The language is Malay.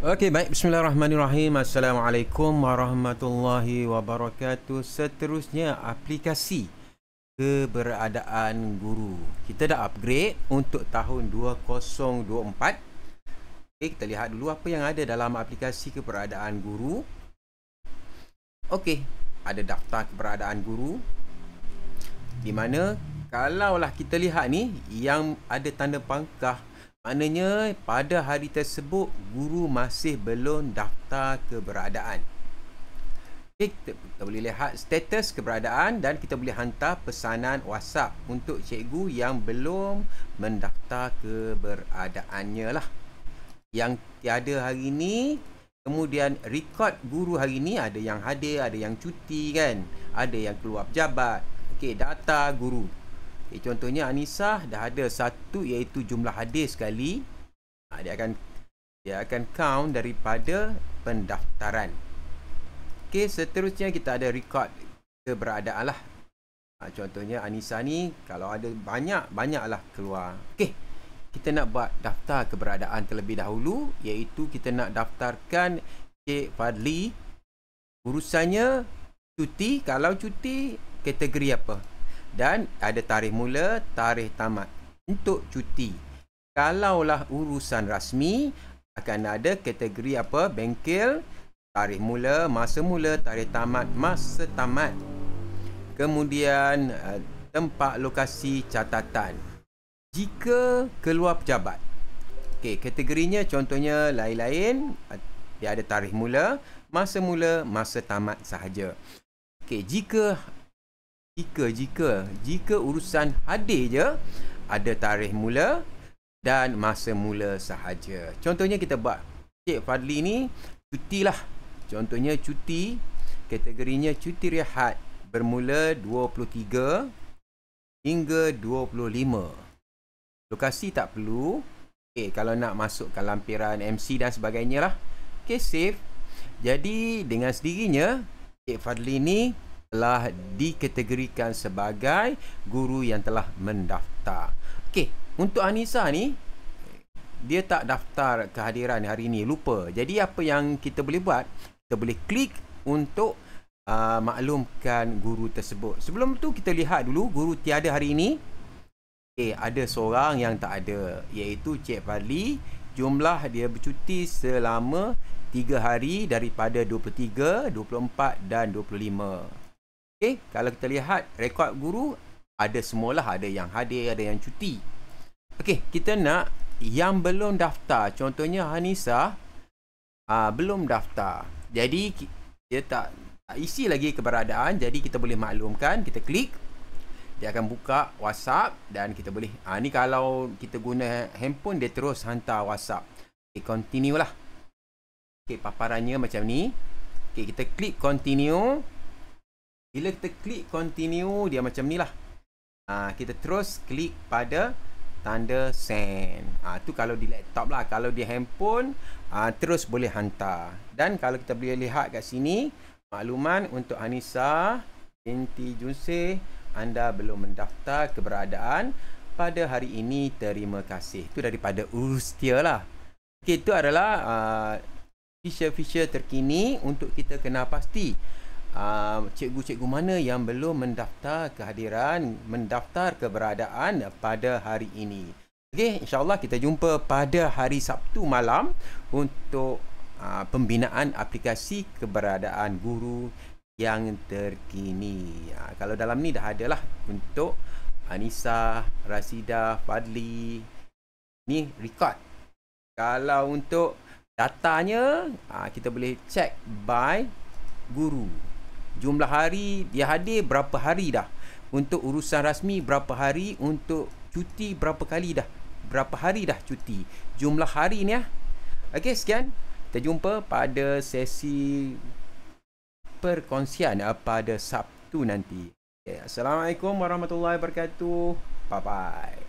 Okey, baik. Bismillahirrahmanirrahim. Assalamualaikum warahmatullahi wabarakatuh. Seterusnya, aplikasi keberadaan guru. Kita dah upgrade untuk tahun 2024. Okey, kita lihat dulu apa yang ada dalam aplikasi keberadaan guru. Okey, ada daftar keberadaan guru. Di mana, kalaulah kita lihat ni, yang ada tanda pangkah Maknanya pada hari tersebut guru masih belum daftar keberadaan. Okay, kita, kita boleh lihat status keberadaan dan kita boleh hantar pesanan WhatsApp untuk cikgu yang belum mendaftar keberadaannya lah. Yang tiada hari ini, kemudian rekod guru hari ini ada yang hadir, ada yang cuti kan, ada yang keluar pejabat. Okay, data guru okay, eh, Contohnya Anissa dah ada satu iaitu jumlah hadis kali ha, Dia akan dia akan count daripada pendaftaran Okey, seterusnya kita ada record keberadaan lah ha, Contohnya Anissa ni kalau ada banyak, banyak lah keluar Okey, kita nak buat daftar keberadaan terlebih dahulu Iaitu kita nak daftarkan Cik Fadli Urusannya cuti, kalau cuti kategori apa? dan ada tarikh mula, tarikh tamat untuk cuti. Kalaulah urusan rasmi, akan ada kategori apa? Bengkel, tarikh mula, masa mula, tarikh tamat, masa tamat. Kemudian eh, tempat lokasi catatan. Jika keluar pejabat. Okey, kategorinya contohnya lain-lain, eh, dia ada tarikh mula, masa mula, masa tamat sahaja. Okey, jika jika jika jika urusan hadir je ada tarikh mula dan masa mula sahaja. Contohnya kita buat Cik Fadli ni lah. Contohnya cuti kategorinya cuti rehat bermula 23 hingga 25. Lokasi tak perlu. Okay kalau nak masukkan lampiran MC dan sebagainya lah. Okey, save. Jadi dengan sendirinya Cik Fadli ni telah dikategorikan sebagai guru yang telah mendaftar. Okey, untuk Anissa ni dia tak daftar kehadiran hari ini lupa. Jadi apa yang kita boleh buat? Kita boleh klik untuk uh, maklumkan guru tersebut. Sebelum tu kita lihat dulu guru tiada hari ini. Okey, ada seorang yang tak ada iaitu Cik Fadli. Jumlah dia bercuti selama 3 hari daripada 23, 24 dan 25. Okay, kalau kita lihat rekod guru ada semualah ada yang hadir ada yang cuti Okay, kita nak yang belum daftar contohnya Hanisa aa, ah, belum daftar jadi dia tak, tak isi lagi keberadaan jadi kita boleh maklumkan kita klik dia akan buka WhatsApp dan kita boleh ha, ni kalau kita guna handphone dia terus hantar WhatsApp okay, continue lah okay, paparannya macam ni okay, kita klik continue bila kita klik continue, dia macam ni lah. Ha, kita terus klik pada tanda send. Ha, tu kalau di laptop lah. Kalau di handphone, ha, terus boleh hantar. Dan kalau kita boleh lihat kat sini, makluman untuk Anissa Inti Junse, anda belum mendaftar keberadaan pada hari ini. Terima kasih. Itu daripada Ustia lah. Okay, itu adalah uh, feature-feature terkini untuk kita kenal pasti. Ah, cikgu-cikgu mana yang belum mendaftar kehadiran, mendaftar keberadaan pada hari ini. Okey, insyaAllah kita jumpa pada hari Sabtu malam untuk uh, pembinaan aplikasi keberadaan guru yang terkini. Uh, kalau dalam ni dah ada lah untuk Anissa, Rasida, Fadli. Ni record. Kalau untuk datanya, uh, kita boleh check by guru jumlah hari dia hadir berapa hari dah untuk urusan rasmi berapa hari untuk cuti berapa kali dah berapa hari dah cuti jumlah hari ni ya okey sekian kita jumpa pada sesi perkongsian ah, pada Sabtu nanti okay. assalamualaikum warahmatullahi wabarakatuh bye bye